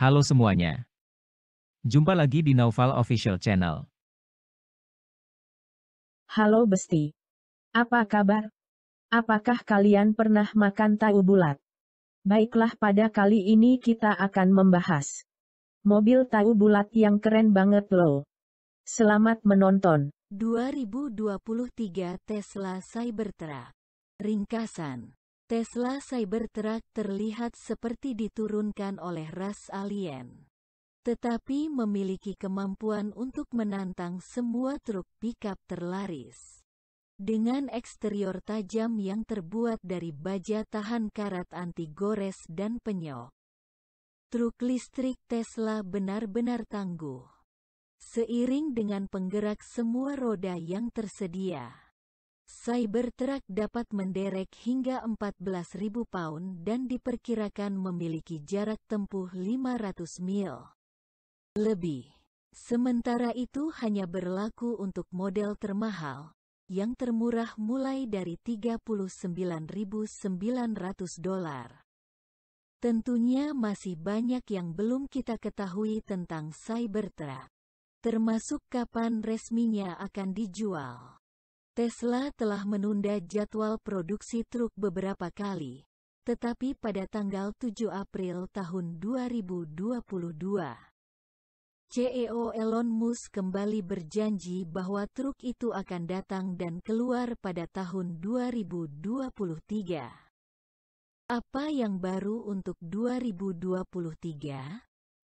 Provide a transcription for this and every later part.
Halo semuanya. Jumpa lagi di Naufal Official Channel. Halo Besti. Apa kabar? Apakah kalian pernah makan tahu bulat? Baiklah pada kali ini kita akan membahas mobil tahu bulat yang keren banget loh. Selamat menonton. 2023 Tesla Cybertruck. Ringkasan Tesla Cybertruck terlihat seperti diturunkan oleh ras alien. Tetapi memiliki kemampuan untuk menantang semua truk pickup terlaris. Dengan eksterior tajam yang terbuat dari baja tahan karat anti gores dan penyok. Truk listrik Tesla benar-benar tangguh. Seiring dengan penggerak semua roda yang tersedia. Cybertruck dapat menderek hingga 14.000 pound dan diperkirakan memiliki jarak tempuh 500 mil. Lebih. Sementara itu hanya berlaku untuk model termahal, yang termurah mulai dari 39.900 dolar. Tentunya masih banyak yang belum kita ketahui tentang Cybertruck, termasuk kapan resminya akan dijual. Tesla telah menunda jadwal produksi truk beberapa kali, tetapi pada tanggal 7 April tahun 2022, CEO Elon Musk kembali berjanji bahwa truk itu akan datang dan keluar pada tahun 2023. Apa yang baru untuk 2023?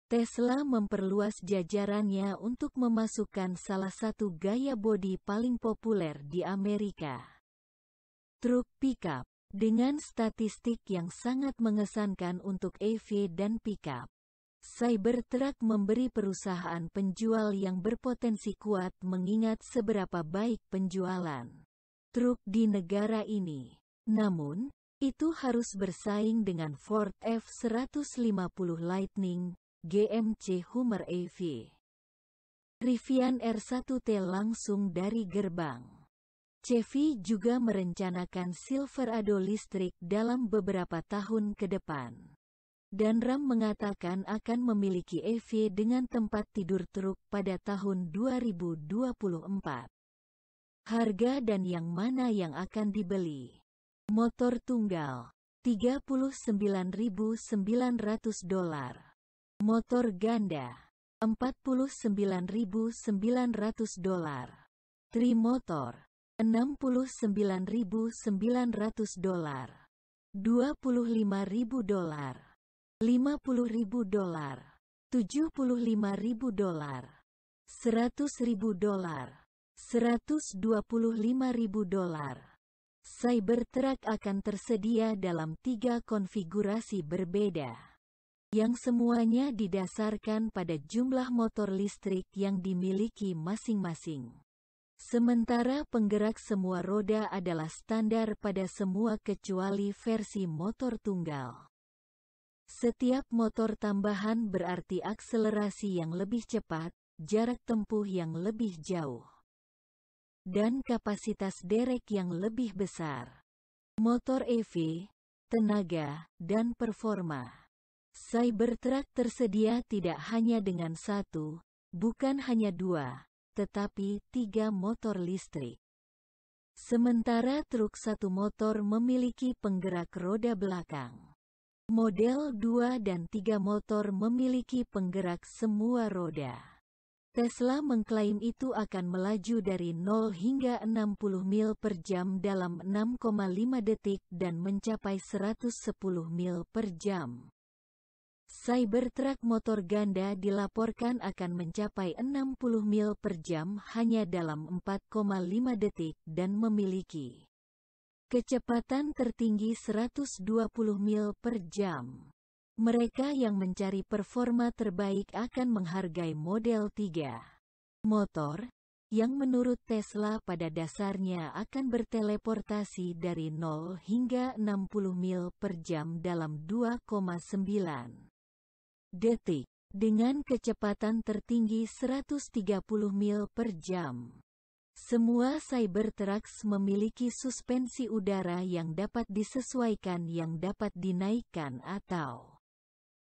Tesla memperluas jajarannya untuk memasukkan salah satu gaya bodi paling populer di Amerika. Truk pickup, dengan statistik yang sangat mengesankan untuk EV dan pickup. Cybertruck memberi perusahaan penjual yang berpotensi kuat mengingat seberapa baik penjualan truk di negara ini. Namun, itu harus bersaing dengan Ford F-150 Lightning, GMC Hummer EV. Rivian R1T langsung dari gerbang. Chevy juga merencanakan Silverado listrik dalam beberapa tahun ke depan. Dan Ram mengatakan akan memiliki EV dengan tempat tidur truk pada tahun 2024. Harga dan yang mana yang akan dibeli? Motor tunggal, 39.900 dolar. Motor ganda 49.900 dolar. Trimotor 69.900 dolar. 25.000 dolar. 50.000 dolar. 75.000 dolar. 100.000 dolar. 125.000 dolar. Cybertruck akan tersedia dalam tiga konfigurasi berbeda yang semuanya didasarkan pada jumlah motor listrik yang dimiliki masing-masing. Sementara penggerak semua roda adalah standar pada semua kecuali versi motor tunggal. Setiap motor tambahan berarti akselerasi yang lebih cepat, jarak tempuh yang lebih jauh, dan kapasitas derek yang lebih besar. Motor EV, tenaga, dan performa. Cybertruck tersedia tidak hanya dengan satu, bukan hanya dua, tetapi tiga motor listrik. Sementara truk satu motor memiliki penggerak roda belakang. Model dua dan tiga motor memiliki penggerak semua roda. Tesla mengklaim itu akan melaju dari 0 hingga 60 mil per jam dalam 6,5 detik dan mencapai 110 mil per jam. Cybertruck motor ganda dilaporkan akan mencapai 60 mil per jam hanya dalam 4,5 detik dan memiliki kecepatan tertinggi 120 mil per jam. Mereka yang mencari performa terbaik akan menghargai model 3 motor yang menurut Tesla pada dasarnya akan berteleportasi dari 0 hingga 60 mil per jam dalam 2,9 detik dengan kecepatan tertinggi 130 mil per jam. Semua Cybertrucks memiliki suspensi udara yang dapat disesuaikan yang dapat dinaikkan atau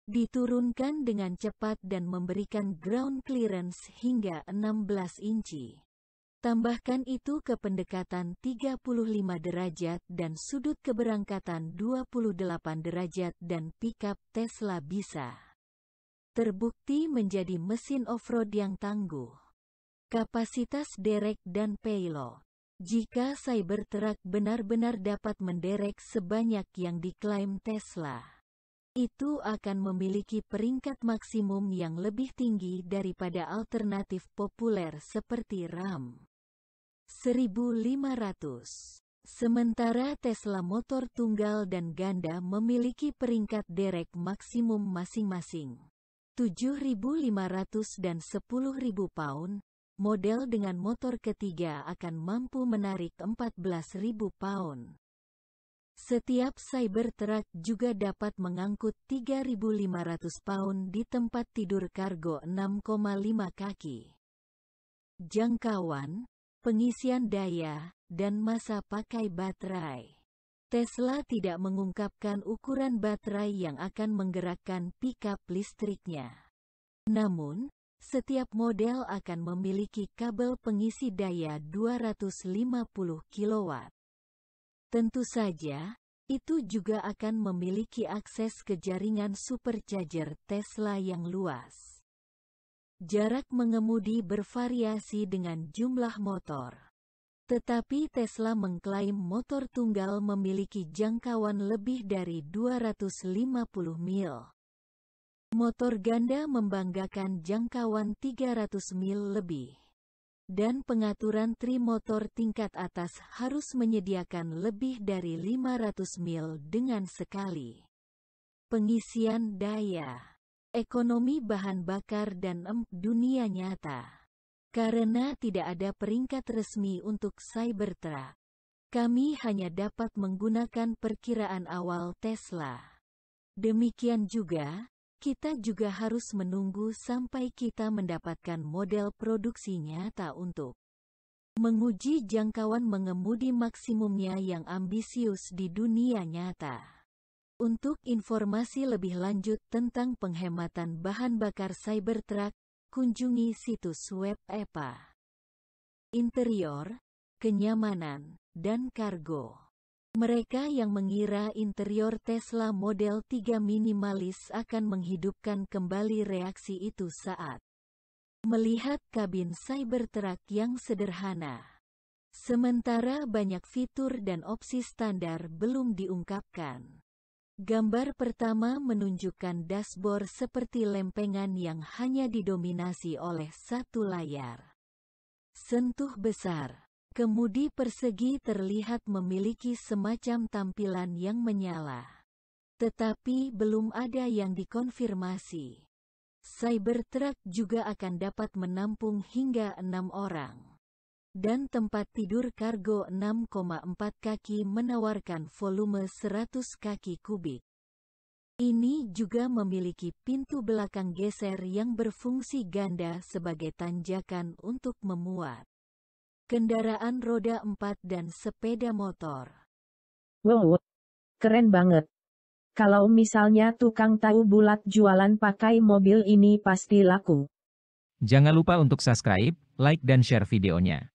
diturunkan dengan cepat dan memberikan ground clearance hingga 16 inci. Tambahkan itu ke pendekatan 35 derajat dan sudut keberangkatan 28 derajat dan pickup Tesla bisa terbukti menjadi mesin off-road yang tangguh. Kapasitas derek dan payload. Jika Cybertruck benar-benar dapat menderek sebanyak yang diklaim Tesla, itu akan memiliki peringkat maksimum yang lebih tinggi daripada alternatif populer seperti RAM 1500. Sementara Tesla motor tunggal dan ganda memiliki peringkat derek maksimum masing-masing. 7.500 dan 10.000 pound, model dengan motor ketiga akan mampu menarik 14.000 pound. Setiap Cybertruck juga dapat mengangkut 3.500 pound di tempat tidur kargo 6,5 kaki. Jangkauan, pengisian daya, dan masa pakai baterai. Tesla tidak mengungkapkan ukuran baterai yang akan menggerakkan pickup listriknya. Namun, setiap model akan memiliki kabel pengisi daya 250 kW. Tentu saja, itu juga akan memiliki akses ke jaringan supercharger Tesla yang luas. Jarak mengemudi bervariasi dengan jumlah motor. Tetapi Tesla mengklaim motor tunggal memiliki jangkauan lebih dari 250 mil. Motor ganda membanggakan jangkauan 300 mil lebih. Dan pengaturan trimotor tingkat atas harus menyediakan lebih dari 500 mil dengan sekali. Pengisian daya, ekonomi bahan bakar dan emp dunia nyata. Karena tidak ada peringkat resmi untuk Cybertruck, kami hanya dapat menggunakan perkiraan awal Tesla. Demikian juga, kita juga harus menunggu sampai kita mendapatkan model produksi nyata untuk menguji jangkauan mengemudi maksimumnya yang ambisius di dunia nyata. Untuk informasi lebih lanjut tentang penghematan bahan bakar Cybertruck, Kunjungi situs web EPA. Interior, kenyamanan, dan kargo. Mereka yang mengira interior Tesla Model 3 minimalis akan menghidupkan kembali reaksi itu saat melihat kabin Cybertruck yang sederhana. Sementara banyak fitur dan opsi standar belum diungkapkan. Gambar pertama menunjukkan dashboard seperti lempengan yang hanya didominasi oleh satu layar. Sentuh besar. Kemudi persegi terlihat memiliki semacam tampilan yang menyala. Tetapi belum ada yang dikonfirmasi. Cybertruck juga akan dapat menampung hingga enam orang dan tempat tidur kargo 6,4 kaki menawarkan volume 100 kaki kubik. Ini juga memiliki pintu belakang geser yang berfungsi ganda sebagai tanjakan untuk memuat kendaraan roda 4 dan sepeda motor. Wow, keren banget. Kalau misalnya tukang tahu bulat jualan pakai mobil ini pasti laku. Jangan lupa untuk subscribe, like dan share videonya.